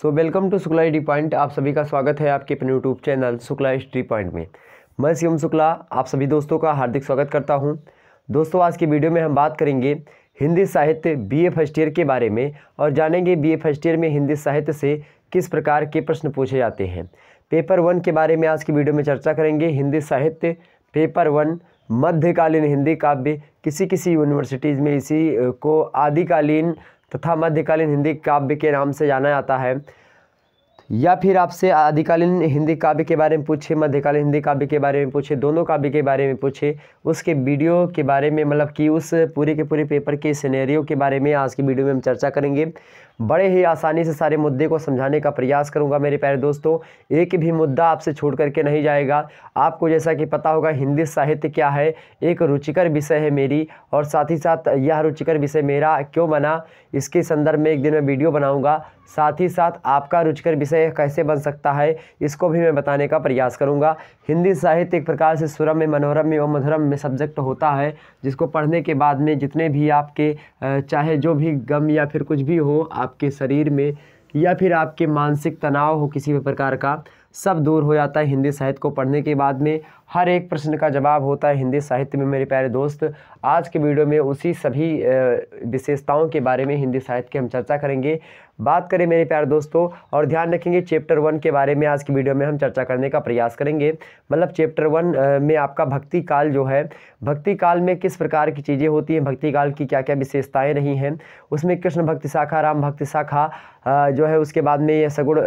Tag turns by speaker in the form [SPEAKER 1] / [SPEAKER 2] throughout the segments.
[SPEAKER 1] so welcome to Shukla study point आप सभी का स्वागत है आपके अपने YouTube channel Shukla study point में मैं शिवम शुक्ला आप सभी दोस्तों का हार्दिक स्वागत करता हूं दोस्तों आज की वीडियो में हम बात करेंगे हिंदी साहित्य बीए फर्स्ट ईयर के बारे में और जानेंगे बीए फर्स्ट ईयर में हिंदी साहित्य से किस प्रकार के प्रश्न पूछे जाते हैं पेपर वन के बारे में आज की वीडियो में चर्चा करेंगे हिंदी साहित्य पेपर वन मध्यकालीन हिंदी काव्य किसी किसी यूनिवर्सिटीज़ में इसी को आदिकालीन तथा मध्यकालीन हिंदी काव्य के नाम से जाना जाता है या फिर आपसे आदिकालीन हिंदी काव्य के बारे में पूछे मध्यकालीन हिंदी काव्य के बारे में पूछे दोनों काव्य के बारे में पूछे उसके वीडियो के बारे में मतलब कि उस पूरे के पूरे पेपर के सिनेरियो के बारे में आज की वीडियो में हम चर्चा करेंगे बड़े ही आसानी से सारे मुद्दे को समझाने का प्रयास करूंगा मेरे प्यारे दोस्तों एक भी मुद्दा आपसे छूट करके नहीं जाएगा आपको जैसा कि पता होगा हिंदी साहित्य क्या है एक रुचिकर विषय है मेरी और साथ ही साथ यह रुचिकर विषय मेरा क्यों बना इसके संदर्भ में एक दिन मैं वीडियो बनाऊंगा साथ ही साथ आपका रुचकर विषय कैसे बन सकता है इसको भी मैं बताने का प्रयास करूंगा हिंदी साहित्य एक प्रकार से सुरम में मनोरम में और मधुरम में सब्जेक्ट होता है जिसको पढ़ने के बाद में जितने भी आपके चाहे जो भी गम या फिर कुछ भी हो आपके शरीर में या फिर आपके मानसिक तनाव हो किसी भी प्रकार का सब दूर हो जाता है हिंदी साहित्य को पढ़ने के बाद में हर एक प्रश्न का जवाब होता है हिंदी साहित्य में मेरे प्यारे दोस्त आज के वीडियो में उसी सभी विशेषताओं के बारे में हिंदी साहित्य की हम चर्चा करेंगे बात करें मेरे प्यारे दोस्तों और ध्यान रखेंगे चैप्टर वन के बारे में आज की वीडियो में हम चर्चा करने का प्रयास करेंगे मतलब चैप्टर वन में आपका भक्ति काल जो है भक्ति काल में किस प्रकार की चीज़ें होती हैं भक्ति काल की क्या क्या विशेषताएँ रही हैं उसमें कृष्ण भक्ति शाखा राम भक्ति शाखा जो है उसके बाद में यह सगुण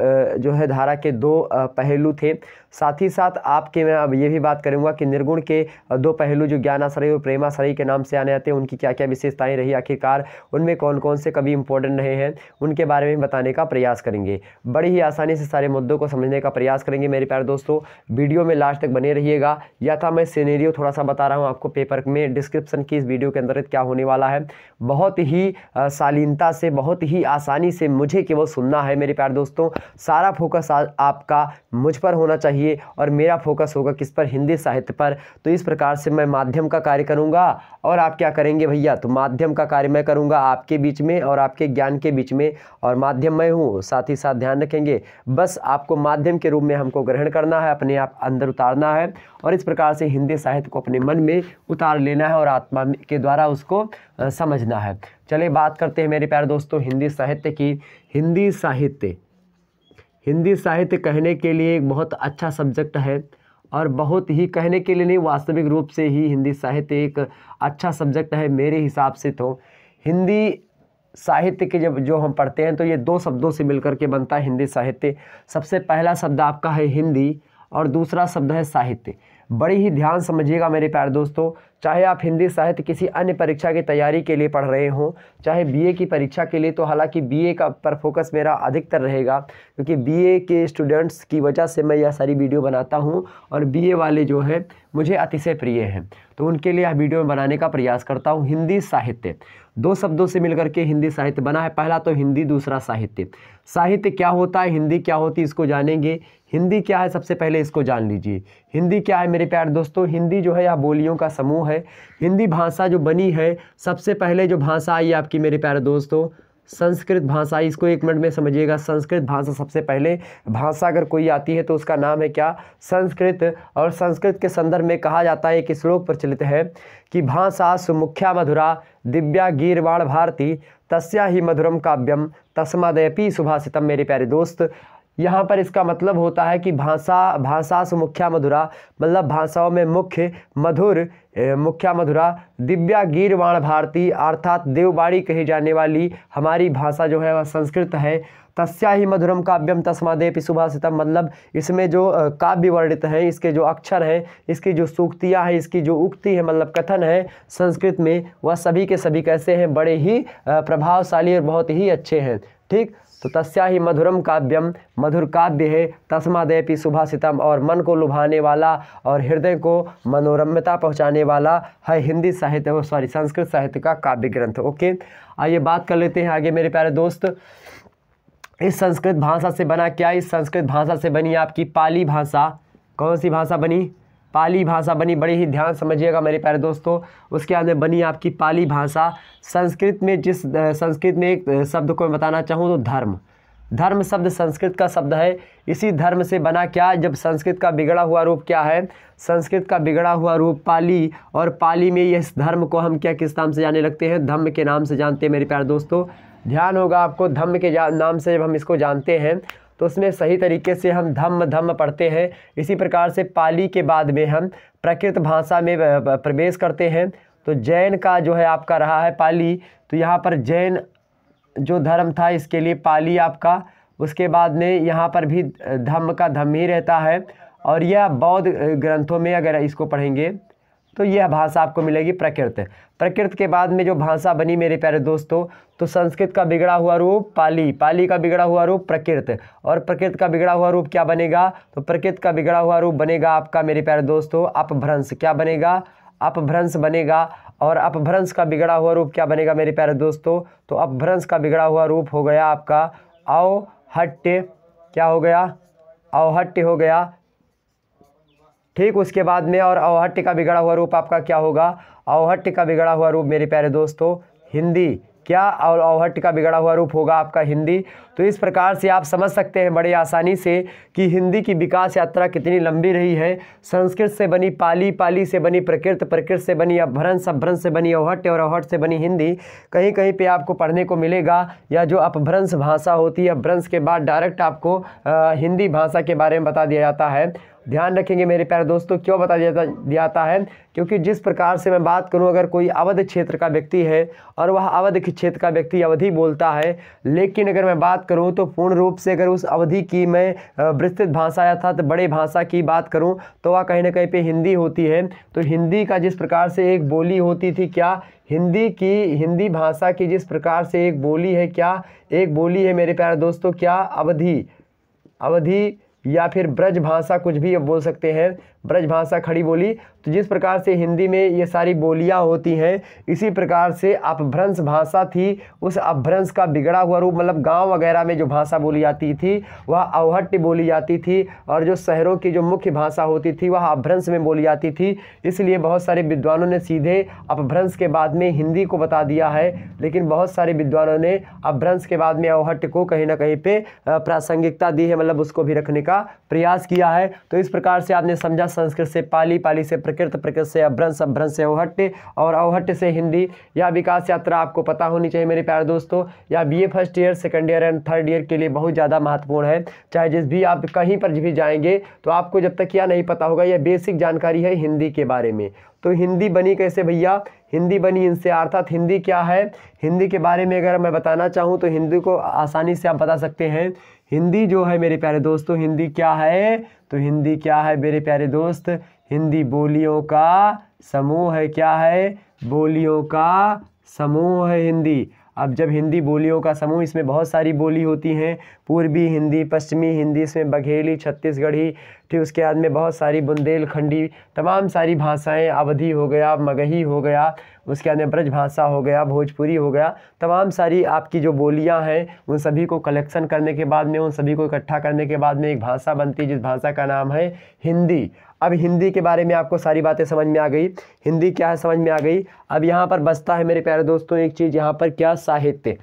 [SPEAKER 1] जो है धारा के दो पहलू थे साथ ही साथ आपके मैं अब ये भी बात करूँगा कि निर्गुण के दो पहलू जो ज्ञानाश्रय और प्रेमाश्रय के नाम से आने आते हैं उनकी क्या क्या विशेषताएँ रही आखिरकार उनमें कौन कौन से कभी इंपॉर्टेंट रहे हैं उनके बारे में बताने का प्रयास करेंगे बड़ी ही आसानी से सारे मुद्दों को समझने का प्रयास करेंगे मेरे प्यारे दोस्तों वीडियो में लास्ट तक बने रहिएगा या था मैं सीनेरियो थोड़ा सा बता रहा हूँ आपको पेपर में डिस्क्रिप्सन की इस वीडियो के अंतर्गत क्या होने वाला है बहुत ही शालीनता से बहुत ही आसानी से मुझे केवल सुनना है मेरे प्यार दोस्तों सारा फोकस आपका मुझ पर होना चाहिए चाहिए और मेरा फोकस होगा किस पर हिंदी साहित्य पर तो इस प्रकार से मैं माध्यम का कार्य करूँगा और आप क्या करेंगे भैया तो माध्यम का कार्य मैं करूँगा आपके बीच में और आपके ज्ञान के बीच में और माध्यम मैं हूँ साथ ही साथ ध्यान रखेंगे बस आपको माध्यम के रूप में हमको ग्रहण करना है अपने आप अंदर उतारना है और इस प्रकार से हिंदी साहित्य को अपने मन में उतार लेना है और आत्मा के द्वारा उसको समझना है चले बात करते हैं मेरे प्यारे दोस्तों हिंदी साहित्य की हिंदी साहित्य हिंदी साहित्य कहने के लिए एक बहुत अच्छा सब्जेक्ट है और बहुत ही कहने के लिए नहीं वास्तविक रूप से ही हिंदी साहित्य एक अच्छा सब्जेक्ट है मेरे हिसाब से तो हिंदी साहित्य के जब जो हम पढ़ते हैं तो ये दो शब्दों से मिलकर के बनता है हिंदी साहित्य सबसे पहला शब्द आपका है हिंदी और दूसरा शब्द है साहित्य बड़ी ही ध्यान समझिएगा मेरे प्यार दोस्तों चाहे आप हिंदी साहित्य किसी अन्य परीक्षा की तैयारी के लिए पढ़ रहे हों चाहे बीए की परीक्षा के लिए तो हालांकि बीए का पर फोकस मेरा अधिकतर रहेगा क्योंकि बीए के स्टूडेंट्स की वजह से मैं यह सारी वीडियो बनाता हूँ और बीए वाले जो हैं मुझे अतिशय प्रिय हैं तो उनके लिए यह वीडियो बनाने का प्रयास करता हूँ हिंदी साहित्य दो शब्दों से मिलकर के हिंदी साहित्य बना है पहला तो हिंदी दूसरा साहित्य साहित्य क्या होता है हिंदी क्या होती है इसको जानेंगे हिंदी क्या है सबसे पहले इसको जान लीजिए हिंदी क्या है मेरे प्यार दोस्तों हिंदी जो है यह बोलियों का समूह है है हिंदी भाषा जो बनी है सबसे पहले जो भाषा आई आपकी मेरे प्यारे दोस्तों संस्कृत भाषा इसको एक मिनट में समझिएगा संस्कृत भाषा सबसे पहले भाषा अगर कोई आती है तो उसका नाम है क्या संस्कृत और संस्कृत के संदर्भ में कहा जाता है कि श्लोक प्रचलित है कि भाषा सुमुख्या मधुरा दिव्या गीरवाण भारती तस्या ही मधुरम काव्यम तस्मादयपि सुभाषितम मेरे प्यारे दोस्त यहाँ पर इसका मतलब होता है कि भाषा भाषा मुख्या मधुरा मतलब भाषाओं में मुख्य मधुर मुख्या मधुरा दिव्या गीरवाण भारती अर्थात देवबाड़ी कही जाने वाली हमारी भाषा जो है वह संस्कृत है तस्या ही मधुरम काव्यम तस्मादेपि सुभाषितम मतलब इसमें जो काव्य वर्णित हैं इसके जो अक्षर हैं इसकी जो सूक्तियाँ हैं इसकी जो उक्ति है मतलब कथन है संस्कृत में वह सभी के सभी कैसे हैं बड़े ही प्रभावशाली और बहुत ही अच्छे हैं ठीक तो तस्या ही मधुरम काव्यम मधुर काव्य है तस्मादयपि सुभाषितम और मन को लुभाने वाला और हृदय को मनोरम्यता पहुँचाने वाला है हिंदी साहित्य सॉरी संस्कृत साहित्य का काव्य ग्रंथ ओके आइए बात कर लेते हैं आगे मेरे प्यारे दोस्त इस संस्कृत भाषा से बना क्या इस संस्कृत भाषा से बनी आपकी पाली भाषा कौन सी भाषा बनी पाली भाषा बनी बड़े ही ध्यान समझिएगा मेरे प्यारे दोस्तों उसके बाद में बनी आपकी पाली भाषा संस्कृत में जिस संस्कृत में एक शब्द को मैं बताना चाहूँ तो धर्म धर्म शब्द संस्कृत का शब्द है इसी धर्म से बना क्या जब संस्कृत का बिगड़ा हुआ रूप क्या है संस्कृत का बिगड़ा हुआ रूप पाली और पाली में इस धर्म को हम क्या किस नाम से जाने लगते हैं धम्म के नाम से जानते हैं मेरे प्यारे दोस्तों ध्यान होगा आपको धम्म के नाम से जब हम इसको जानते हैं तो उसमें सही तरीके से हम धम्म धम्म पढ़ते हैं इसी प्रकार से पाली के बाद में हम प्रकृत भाषा में प्रवेश करते हैं तो जैन का जो है आपका रहा है पाली तो यहाँ पर जैन जो धर्म था इसके लिए पाली आपका उसके बाद में यहाँ पर भी धम्म का धम्म ही रहता है और यह बौद्ध ग्रंथों में अगर इसको पढ़ेंगे तो यह भाषा आपको मिलेगी प्रकृत प्रकृत के बाद में जो भाषा बनी मेरे प्यारे दोस्तों तो संस्कृत का बिगड़ा हुआ रूप पाली पाली का बिगड़ा हुआ रूप प्रकृत और प्रकृत का बिगड़ा हुआ रूप क्या बनेगा तो प्रकृत का बिगड़ा हुआ रूप बनेगा आपका मेरे प्यारे दोस्तों अपभ्रंश क्या बनेगा अपभ्रंश बनेगा और अपभ्रंश का बिगड़ा हुआ रूप क्या बनेगा मेरे प्यारे दोस्तों तो अपभ्रंश का बिगड़ा हुआ रूप हो गया आपका औहट्य क्या हो गया औहट्य हो गया ठीक उसके बाद में और अवहट्ट का बिगड़ा हुआ रूप आपका क्या होगा अवहट्ट का बिगड़ा हुआ रूप मेरे प्यारे दोस्तों हिंदी क्या और अवहट्ट का बिगड़ा हुआ रूप होगा आपका हिंदी तो इस प्रकार से आप समझ सकते हैं बड़े आसानी से कि हिंदी की विकास यात्रा कितनी लंबी रही है संस्कृत से बनी पाली पाली से बनी प्रकृत प्रकृत से बनी अपभ्रंश अपभ्रंश से बनी अवहट और अवहट से बनी हिंदी कहीं कहीं पर आपको पढ़ने को मिलेगा या जो अपभ्रंश भाषा होती है अपभ्रंश के बाद डायरेक्ट आपको हिंदी भाषा के बारे में बता दिया जाता है ध्यान रखेंगे मेरे प्यारे दोस्तों क्यों बता दिया जाता है क्योंकि जिस प्रकार से मैं बात करूं अगर कोई अवध क्षेत्र का व्यक्ति है और वह अवध क्षेत्र का व्यक्ति अवधि बोलता है लेकिन अगर मैं बात बात करूँ तो पूर्ण रूप से अगर उस अवधि की मैं विस्तृत भाषा अर्थात बड़े भाषा की बात करूँ तो वह कहीं ना कहीं पर हिंदी होती है तो हिंदी का जिस प्रकार से एक बोली होती थी क्या हिंदी की हिंदी भाषा की जिस प्रकार से एक बोली है क्या एक बोली है मेरे प्यारे दोस्तों क्या अवधि अवधि या फिर ब्रज भाषा कुछ भी अब बोल सकते हैं ब्रजभाषा खड़ी बोली तो जिस प्रकार से हिंदी में ये सारी बोलियाँ होती हैं इसी प्रकार से अपभ्रंश भाषा थी उस अपभ्रंश का बिगड़ा हुआ रूप मतलब गांव वगैरह में जो भाषा बोली जाती थी वह अवहट्य बोली जाती थी और जो शहरों की जो मुख्य भाषा होती थी वह अपभ्रंश में बोली जाती थी इसलिए बहुत सारे विद्वानों ने सीधे अपभ्रंश के बाद में हिंदी को बता दिया है लेकिन बहुत सारे विद्वानों ने अपभ्रंश के बाद में अवहट्य को कहीं ना कहीं पर प्रासंगिकता दी है मतलब उसको भी रखने का प्रयास किया है तो इस प्रकार से आपने समझा संस्कृत से पाली पाली से प्रकृत प्रकृत से अभ्रंश अभ्रंश से औहट्य और औहट्य से हिंदी या विकास यात्रा आपको पता होनी चाहिए मेरे प्यारे दोस्तों या BA first year second year and third year के लिए बहुत ज़्यादा महत्वपूर्ण है चाहे जिस भी आप कहीं पर भी जाएंगे तो आपको जब तक यह नहीं पता होगा यह बेसिक जानकारी है हिंदी के बारे में तो हिंदी बनी कैसे भैया हिंदी बनी इनसे अर्थात हिंदी क्या है हिंदी के बारे में अगर मैं बताना चाहूँ तो हिंदी को आसानी से आप बता सकते हैं हिंदी जो है मेरे प्यारे दोस्तों हिंदी क्या है तो हिंदी क्या है मेरे प्यारे दोस्त हिंदी बोलियों का समूह है क्या है बोलियों का समूह है हिंदी अब जब हिंदी बोलियों का समूह इसमें बहुत सारी बोली होती हैं पूर्वी हिंदी पश्चिमी हिंदी इसमें बघेली छत्तीसगढ़ी फिर उसके बाद में बहुत सारी बुंदेलखंडी तमाम सारी भाषाएं अवधि हो गया मगही हो गया उसके बाद में ब्रज भाषा हो गया भोजपुरी हो गया तमाम सारी आपकी जो बोलियां हैं उन सभी को कलेक्शन करने के बाद में उन सभी को इकट्ठा करने के बाद में एक भाषा बनती है जिस भाषा का नाम है हिंदी अब हिंदी के बारे में आपको सारी बातें समझ में आ गई हिंदी क्या है समझ में आ गई अब यहाँ पर बसता है मेरे प्यारे दोस्तों एक चीज़ यहाँ पर क्या साहित्य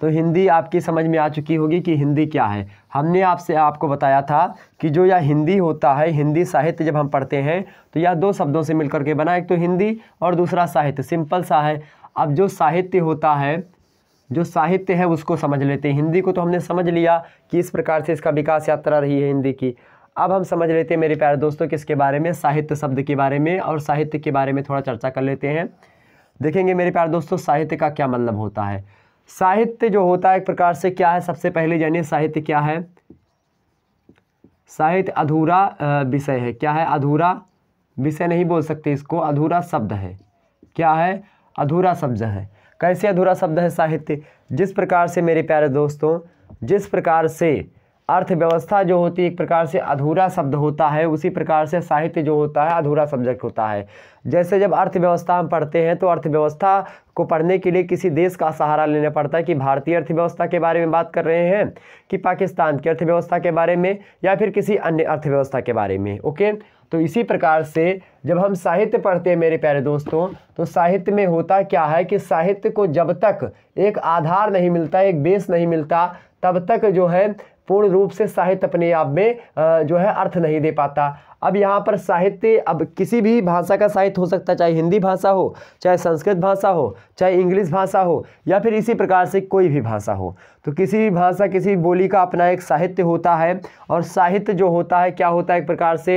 [SPEAKER 1] तो हिंदी आपकी समझ में आ चुकी होगी कि हिंदी क्या है हमने आपसे आपको बताया था कि जो यह हिंदी होता है हिंदी साहित्य जब हम पढ़ते हैं तो यह दो शब्दों से मिलकर के बना एक तो हिंदी और दूसरा साहित्य सिंपल सा है अब जो साहित्य होता है जो साहित्य है उसको समझ लेते हैं हिंदी को तो हमने समझ लिया कि इस प्रकार से इसका विकास यात्रा रही है हिंदी की अब हम समझ लेते हैं मेरे प्यारे दोस्तों किसके बारे में साहित्य शब्द के बारे में और साहित्य के बारे में थोड़ा चर्चा कर लेते हैं देखेंगे मेरे प्यारे दोस्तों साहित्य का क्या मतलब होता है साहित्य जो होता है एक प्रकार से क्या है सबसे पहले जानिए साहित्य क्या है साहित्य अधूरा विषय है क्या है अधूरा विषय नहीं बोल सकते इसको अधूरा शब्द है क्या है अधूरा शब्द है कैसे अधूरा शब्द है साहित्य जिस प्रकार से मेरे प्यारे दोस्तों जिस प्रकार से अर्थव्यवस्था जो होती है एक प्रकार से अधूरा शब्द होता है उसी प्रकार से साहित्य जो होता है अधूरा सब्जेक्ट होता है जैसे जब अर्थव्यवस्था हम पढ़ते हैं तो अर्थव्यवस्था को पढ़ने के लिए किसी देश का सहारा लेना पड़ता है कि भारतीय अर्थव्यवस्था के बारे में बात कर रहे हैं कि पाकिस्तान की अर्थव्यवस्था के बारे में या फिर किसी अन्य अर्थव्यवस्था के बारे में ओके तो इसी प्रकार से जब हम साहित्य पढ़ते हैं मेरे प्यारे दोस्तों तो साहित्य में होता क्या है कि साहित्य को जब तक एक आधार नहीं मिलता एक बेस नहीं मिलता तब तक जो है पूर्ण रूप से साहित्य अपने आप में जो है अर्थ नहीं दे पाता अब यहाँ पर साहित्य अब किसी भी भाषा का साहित्य हो सकता है चाहे हिंदी भाषा हो चाहे संस्कृत भाषा हो चाहे इंग्लिश भाषा हो या फिर इसी प्रकार से कोई भी भाषा हो तो किसी भी भाषा किसी बोली का अपना एक साहित्य होता है और साहित्य जो होता है क्या होता है एक प्रकार से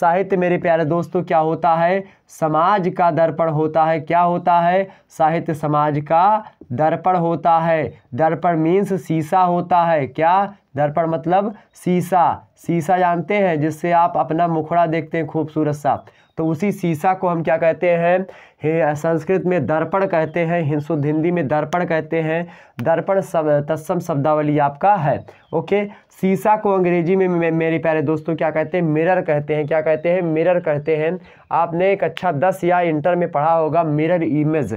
[SPEAKER 1] साहित्य मेरे प्यारे दोस्तों क्या होता है समाज का दर्पण होता है क्या होता है साहित्य समाज का दर्पण होता है दर्पण मीन्स शीशा होता है क्या दर्पण मतलब शीशा शीशा जानते हैं जिससे आप अपना मुखड़ा देखते हैं खूबसूरत सा तो उसी शीशा को हम क्या कहते हैं संस्कृत में दर्पण कहते हैं शुद्ध हिंदी में दर्पण कहते हैं दर्पण सब तत्सम शब्दावली आपका है ओके शीशा को अंग्रेजी में मेरे प्यारे दोस्तों क्या कहते हैं मिरर कहते हैं क्या कहते हैं मिरर कहते हैं आपने कक्षा अच्छा दस या इंटर में पढ़ा होगा मिरर इमेज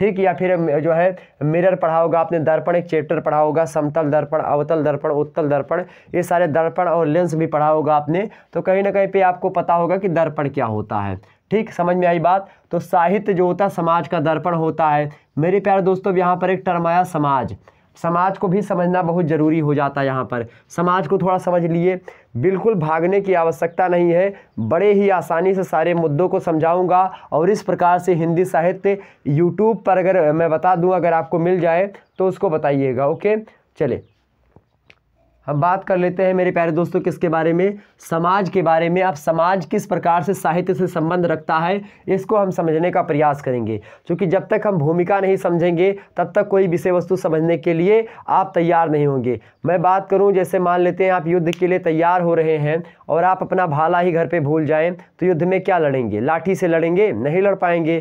[SPEAKER 1] ठीक या फिर जो है मिरर पढ़ा होगा आपने दर्पण एक चैप्टर पढ़ा होगा समतल दर्पण अवतल दर्पण उत्तल दर्पण ये सारे दर्पण और लेंस भी पढ़ा होगा आपने तो कहीं ना कहीं पे आपको पता होगा कि दर्पण क्या होता है ठीक समझ में आई बात तो साहित्य जो होता है समाज का दर्पण होता है मेरे प्यारे दोस्तों यहाँ पर एक टर्म आया समाज समाज को भी समझना बहुत ज़रूरी हो जाता है यहाँ पर समाज को थोड़ा समझ लिए बिल्कुल भागने की आवश्यकता नहीं है बड़े ही आसानी से सारे मुद्दों को समझाऊंगा और इस प्रकार से हिंदी साहित्य यूट्यूब पर अगर मैं बता दूं अगर आपको मिल जाए तो उसको बताइएगा ओके चले हम बात कर लेते हैं मेरे प्यारे दोस्तों किसके बारे में समाज के बारे में अब समाज किस प्रकार से साहित्य से संबंध रखता है इसको हम समझने का प्रयास करेंगे क्योंकि जब तक हम भूमिका नहीं समझेंगे तब तक कोई विषय वस्तु समझने के लिए आप तैयार नहीं होंगे मैं बात करूं जैसे मान लेते हैं आप युद्ध के लिए तैयार हो रहे हैं और आप अपना भाला ही घर पर भूल जाएँ तो युद्ध में क्या लड़ेंगे लाठी से लड़ेंगे नहीं लड़ पाएंगे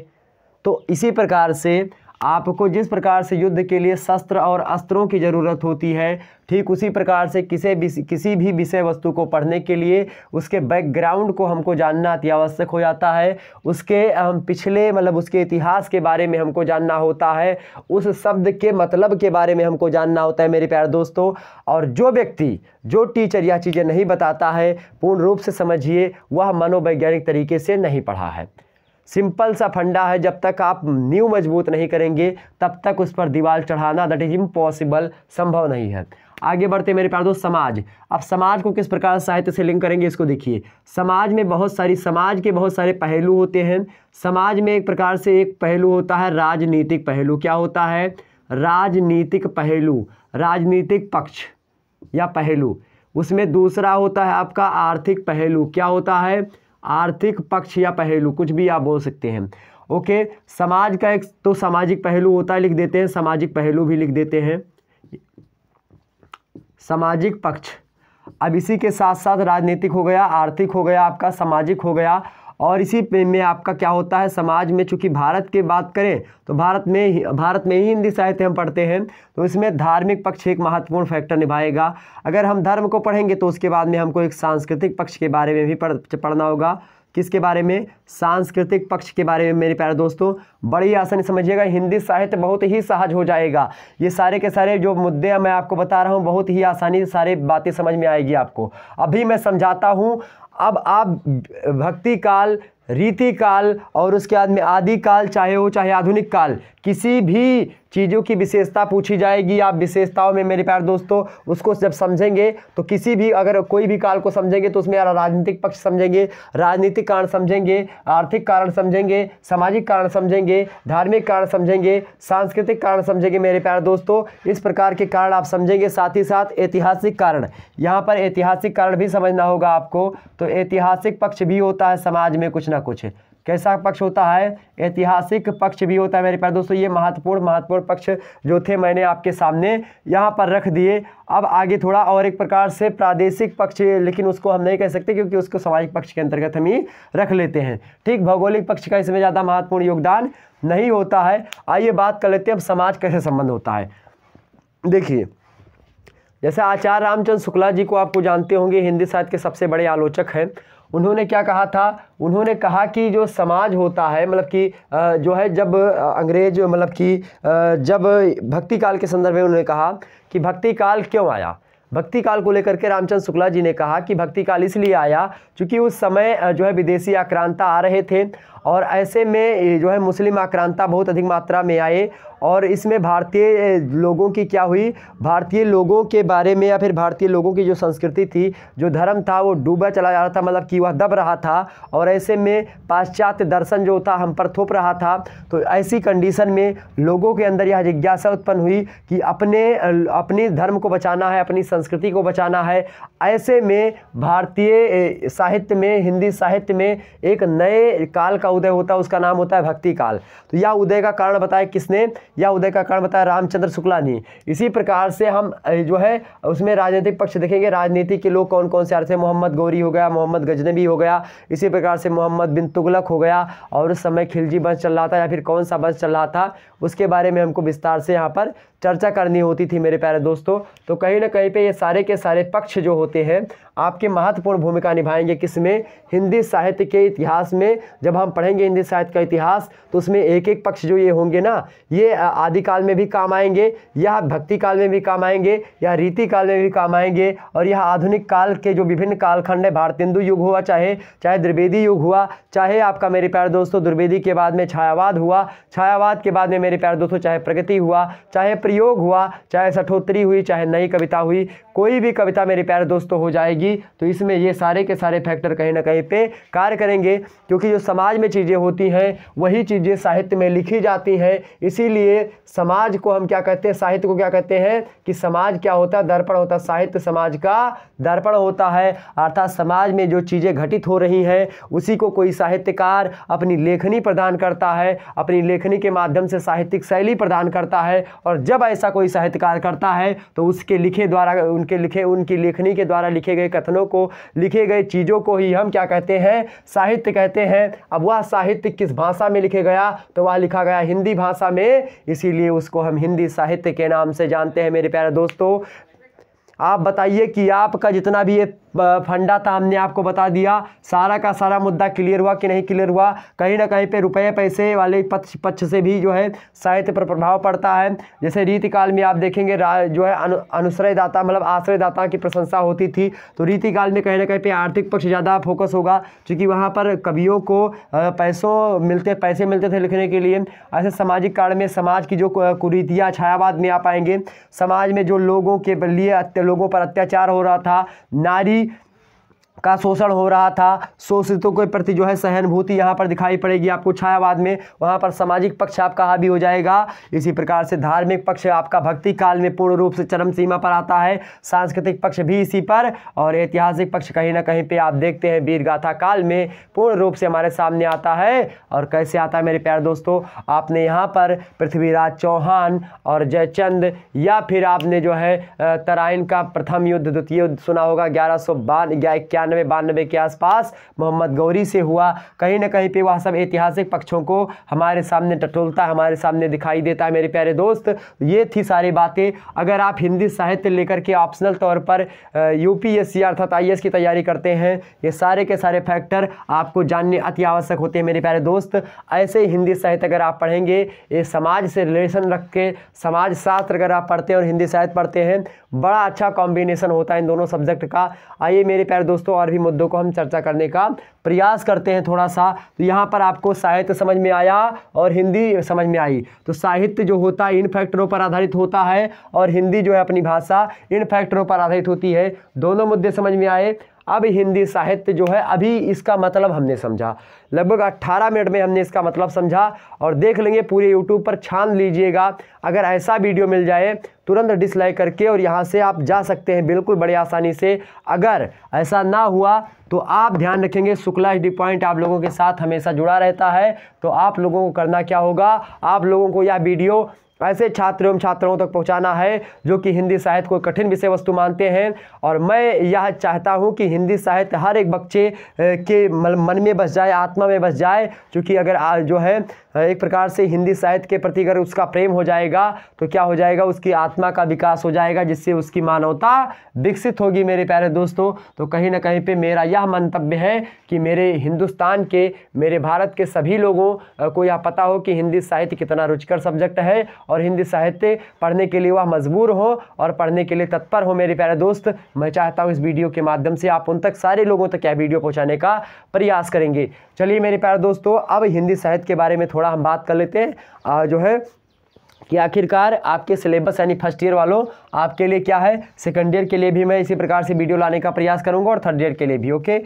[SPEAKER 1] तो इसी प्रकार से आपको जिस प्रकार से युद्ध के लिए शस्त्र और अस्त्रों की ज़रूरत होती है ठीक उसी प्रकार से किसी भी किसी भी विषय वस्तु को पढ़ने के लिए उसके बैकग्राउंड को हमको जानना अति आवश्यक हो जाता है उसके हम पिछले मतलब उसके इतिहास के बारे में हमको जानना होता है उस शब्द के मतलब के बारे में हमको जानना होता है मेरे प्यारे दोस्तों और जो व्यक्ति जो टीचर यह चीज़ें नहीं बताता है पूर्ण रूप से समझिए वह मनोवैज्ञानिक तरीके से नहीं पढ़ा है सिंपल सा फंडा है जब तक आप न्यू मजबूत नहीं करेंगे तब तक उस पर दीवार चढ़ाना दैट इज इम्पॉसिबल संभव नहीं है आगे बढ़ते मेरे प्यार दोस्त समाज अब समाज को किस प्रकार साहित्य से लिंक करेंगे इसको देखिए समाज में बहुत सारी समाज के बहुत सारे पहलू होते हैं समाज में एक प्रकार से एक पहलू होता है राजनीतिक पहलू क्या होता है राजनीतिक पहलू राजनीतिक पक्ष या पहलू उसमें दूसरा होता है आपका आर्थिक पहलू क्या होता है आर्थिक पक्ष या पहलू कुछ भी आप बोल सकते हैं ओके समाज का एक तो सामाजिक पहलू होता है लिख देते हैं सामाजिक पहलू भी लिख देते हैं सामाजिक पक्ष अब इसी के साथ साथ राजनीतिक हो गया आर्थिक हो गया आपका सामाजिक हो गया और इसी में आपका क्या होता है समाज में चूंकि भारत की बात करें तो भारत में भारत में ही हिंदी साहित्य हम पढ़ते हैं तो इसमें धार्मिक पक्ष एक महत्वपूर्ण फैक्टर निभाएगा अगर हम धर्म को पढ़ेंगे तो उसके बाद में हमको एक सांस्कृतिक पक्ष के बारे में भी पढ़ पढ़ना होगा किसके बारे में सांस्कृतिक पक्ष के बारे में मेरे प्यारे दोस्तों बड़ी आसानी समझिएगा हिंदी साहित्य बहुत ही सहज हो जाएगा ये सारे के सारे जो मुद्दे मैं आपको बता रहा हूँ बहुत ही आसानी सारे बातें समझ में आएगी आपको अभी मैं समझाता हूँ अब आप भक्ति काल रीति काल और उसके बाद में आदि काल चाहे हो चाहे आधुनिक काल किसी भी चीज़ों की विशेषता पूछी जाएगी आप विशेषताओं में मेरे प्यार दोस्तों उसको जब समझेंगे तो किसी भी अगर कोई भी काल को समझेंगे तो उसमें राजनीतिक पक्ष समझेंगे राजनीतिक कारण समझेंगे आर्थिक कारण समझेंगे सामाजिक कारण समझेंगे धार्मिक कारण समझेंगे सांस्कृतिक कारण समझेंगे मेरे प्यार दोस्तों इस प्रकार के कारण आप समझेंगे साथ ही साथ ऐतिहासिक कारण यहाँ पर ऐतिहासिक कारण भी समझना होगा आपको तो ऐतिहासिक पक्ष भी होता है समाज में कुछ ना कुछ कैसा पक्ष होता है ऐतिहासिक पक्ष भी होता है मेरे प्यारे दोस्तों ये महत्वपूर्ण महत्वपूर्ण पक्ष जो थे मैंने आपके सामने यहाँ पर रख दिए अब आगे थोड़ा और एक प्रकार से प्रादेशिक पक्ष लेकिन उसको हम नहीं कह सकते क्योंकि उसको सामाजिक पक्ष के अंतर्गत हम ही रख लेते हैं ठीक भौगोलिक पक्ष का इसमें ज़्यादा महत्वपूर्ण योगदान नहीं होता है आइए बात कर लेते हैं अब समाज कैसे संबंध होता है देखिए जैसे आचार्य रामचंद्र शुक्ला जी को आपको जानते होंगे हिंदी साहित्य के सबसे बड़े आलोचक हैं उन्होंने क्या कहा था उन्होंने कहा कि जो समाज होता है मतलब कि जो है जब अंग्रेज मतलब कि जब भक्ति काल के संदर्भ में उन्होंने कहा कि भक्ति काल क्यों आया भक्ति काल को लेकर के रामचंद्र शुक्ला जी ने कहा कि भक्ति काल इसलिए आया क्योंकि उस समय जो है विदेशी आक्रांता आ रहे थे और ऐसे में जो है मुस्लिम आक्रांता बहुत अधिक मात्रा में आए और इसमें भारतीय लोगों की क्या हुई भारतीय लोगों के बारे में या फिर भारतीय लोगों की जो संस्कृति थी जो धर्म था वो डूबा चला जा रहा था मतलब कि वह दब रहा था और ऐसे में पाश्चात्य दर्शन जो था हम पर थोप रहा था तो ऐसी कंडीशन में लोगों के अंदर यह जिज्ञासा उत्पन्न हुई कि अपने अपने धर्म को बचाना है अपनी संस्कृति को बचाना है ऐसे में भारतीय साहित्य में हिंदी साहित्य में एक नए काल का उदय होता है उसका नाम होता है भक्ति काल तो यह उदय का कारण बताया किसने यह उदय का कारण बताया रामचंद्र शुक्ला ने इसी प्रकार से हम जो है उसमें राजनीतिक पक्ष देखेंगे राजनीति के लोग कौन कौन से आ रहे थे मोहम्मद गौरी हो गया मोहम्मद गजनबी हो गया इसी प्रकार से मोहम्मद बिन तुगलक हो गया और उस समय खिलजी वंश चल रहा था या फिर कौन सा वंश चल रहा था उसके बारे में हमको विस्तार से यहाँ पर चर्चा करनी होती थी मेरे प्यारे दोस्तों तो कहीं ना कहीं पे ये सारे के सारे पक्ष जो होते हैं आपकी महत्वपूर्ण भूमिका निभाएंगे किसमें हिंदी साहित्य के इतिहास में जब हम पढ़ेंगे हिंदी साहित्य का इतिहास तो उसमें एक एक पक्ष जो ये होंगे ना ये आदिकाल में भी काम आएंगे यह भक्ति काल में भी काम आएंगे या रीति काल में भी काम आएंगे और यह आधुनिक काल के जो विभिन्न कालखंड है भारतेंदु युग हुआ चाहे चाहे द्विवेदी युग हुआ चाहे आपका मेरे प्यारे दोस्तों द्विवेदी के बाद में छायावाद हुआ छायावाद के बाद में मेरे प्यारे दोस्तों चाहे प्रगति हुआ चाहे प्रयोग हुआ चाहे सठोत्री हुई चाहे नई कविता हुई कोई भी कविता मेरे प्यारे दोस्तों हो जाएगी तो इसमें ये सारे के सारे फैक्टर कहीं ना कहीं पे कार्य करेंगे क्योंकि जो समाज में चीज़ें होती हैं वही चीज़ें साहित्य में लिखी जाती हैं इसीलिए समाज को हम क्या कहते हैं साहित्य को क्या कहते हैं कि समाज क्या होता है दर्पण होता है साहित्य समाज का दर्पण होता है अर्थात समाज में जो चीज़ें घटित हो रही हैं उसी को कोई साहित्यकार अपनी लेखनी प्रदान करता है अपनी लेखनी के माध्यम से साहित्यिक शैली प्रदान करता है और जब जब ऐसा कोई साहित्यकार करता है तो उसके लिखे द्वारा उनके लिखे उनकी लेखनी के द्वारा लिखे गए कथनों को लिखे गए चीज़ों को ही हम क्या कहते हैं साहित्य कहते हैं अब वह साहित्य किस भाषा में लिखे गया तो वह लिखा गया हिंदी भाषा में इसीलिए उसको हम हिंदी साहित्य के नाम से जानते हैं मेरे प्यारे दोस्तों आप बताइए कि आपका जितना भी ये फंडा था हमने आपको बता दिया सारा का सारा मुद्दा क्लियर हुआ कि नहीं क्लियर हुआ कहीं ना कहीं पे रुपए पैसे वाले पक्ष पक्ष से भी जो है साहित्य पर प्रभाव पड़ता है जैसे रीतिकाल में आप देखेंगे जो है अनु, अनुश्रयदाता मतलब आश्रयदाता की प्रशंसा होती थी तो रीतिकाल में कहीं ना कहीं पर आर्थिक पक्ष ज़्यादा फोकस होगा चूँकि वहाँ पर कवियों को पैसों मिलते पैसे मिलते थे लिखने के लिए ऐसे सामाजिक काल में समाज की जो कुरीतियाँ छायावाद में आ पाएंगे समाज में जो लोगों के लिए लोगों पर अत्याचार हो रहा था नारी का शोषण हो रहा था शोषितों के प्रति जो है सहानुभूति यहाँ पर दिखाई पड़ेगी आपको छायावाद में वहाँ पर सामाजिक पक्ष आपका हावी हो जाएगा इसी प्रकार से धार्मिक पक्ष आपका भक्ति काल में पूर्ण रूप से चरम सीमा पर आता है सांस्कृतिक पक्ष भी इसी पर और ऐतिहासिक पक्ष कहीं ना कहीं पे आप देखते हैं वीर गाथा काल में पूर्ण रूप से हमारे सामने आता है और कैसे आता है मेरे प्यार दोस्तों आपने यहाँ पर पृथ्वीराज चौहान और जयचंद या फिर आपने जो है तराइन का प्रथम युद्ध द्वितीय युद्ध सुना होगा ग्यारह सौ बान इक्यानवे बानवे के आसपास मोहम्मद गौरी से हुआ कहीं ना कहीं पे वह सब ऐतिहासिक पक्षों को हमारे सामने टटोलता हमारे सामने दिखाई देता है मेरे प्यारे दोस्त ये थी सारी बातें अगर आप हिंदी साहित्य लेकर के ऑप्शनल तौर पर यूपीएससी अर्थात आई की तैयारी करते हैं ये सारे के सारे फैक्टर आपको जानने अति आवश्यक होते हैं मेरे प्यारे दोस्त ऐसे ही हिंदी साहित्य अगर आप पढ़ेंगे ये समाज से रिलेशन रख के समाज शास्त्र अगर आप पढ़ते हैं और हिंदी साहित्य पढ़ते हैं बड़ा अच्छा कॉम्बिनेशन होता है इन दोनों सब्जेक्ट का आइए मेरे प्यारे दोस्तों और भी मुद्दों को हम चर्चा करने का प्रयास करते हैं थोड़ा सा तो यहाँ पर आपको साहित्य समझ में आया और हिंदी समझ में आई तो साहित्य जो होता है इन फैक्टरों पर आधारित होता है और हिंदी जो है अपनी भाषा इन फैक्टरों पर आधारित होती है दोनों मुद्दे समझ में आए अब हिंदी साहित्य जो है अभी इसका मतलब हमने समझा लगभग 18 मिनट में हमने इसका मतलब समझा और देख लेंगे पूरे यूट्यूब पर छान लीजिएगा अगर ऐसा वीडियो मिल जाए तुरंत डिसलाइक करके और यहाँ से आप जा सकते हैं बिल्कुल बड़े आसानी से अगर ऐसा ना हुआ तो आप ध्यान रखेंगे शुक्ला डी पॉइंट आप लोगों के साथ हमेशा जुड़ा रहता है तो आप लोगों को करना क्या होगा आप लोगों को यह वीडियो ऐसे छात्र एवं छात्राओं तक पहुंचाना है जो कि हिंदी साहित्य को कठिन विषय वस्तु मानते हैं और मैं यह चाहता हूं कि हिंदी साहित्य हर एक बच्चे के मन में बस जाए आत्मा में बस जाए क्योंकि अगर जो है एक प्रकार से हिंदी साहित्य के प्रति अगर उसका प्रेम हो जाएगा तो क्या हो जाएगा उसकी आत्मा का विकास हो जाएगा जिससे उसकी मानवता विकसित होगी मेरे प्यारे दोस्तों तो कहीं ना कहीं पे मेरा यह मंतव्य है कि मेरे हिंदुस्तान के मेरे भारत के सभी लोगों को यह पता हो कि हिंदी साहित्य कितना रुचकर सब्जेक्ट है और हिंदी साहित्य पढ़ने के लिए वह मजबूर हो और पढ़ने के लिए तत्पर हो मेरे प्यारे दोस्त मैं चाहता हूँ इस वीडियो के माध्यम से आप उन तक सारे लोगों तक यह वीडियो पहुँचाने का प्रयास करेंगे चलिए मेरे प्यारे दोस्तों अब हिंदी साहित्य के बारे में थोड़ा थोड़ा हम बात कर लेते हैं जो है कि आखिरकार आपके सिलेबस यानी फर्स्ट ईयर वालों आपके लिए क्या है सेकेंड ईयर के लिए भी मैं इसी प्रकार से वीडियो लाने का प्रयास करूंगा और थर्ड ईयर के लिए भी ओके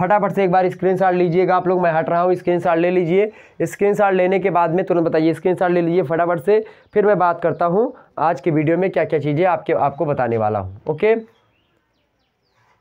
[SPEAKER 1] फटाफट से एक बार स्क्रीनशॉट लीजिएगा आप लोग मैं हट रहा हूँ स्क्रीनशॉट ले लीजिए स्क्रीनशॉट लेने के बाद में तुरंत बताइए स्क्रीनशॉट ले लीजिए फटाफट से फिर मैं बात करता हूँ आज की वीडियो में क्या क्या चीज़ें आपके आपको बताने वाला हूँ ओके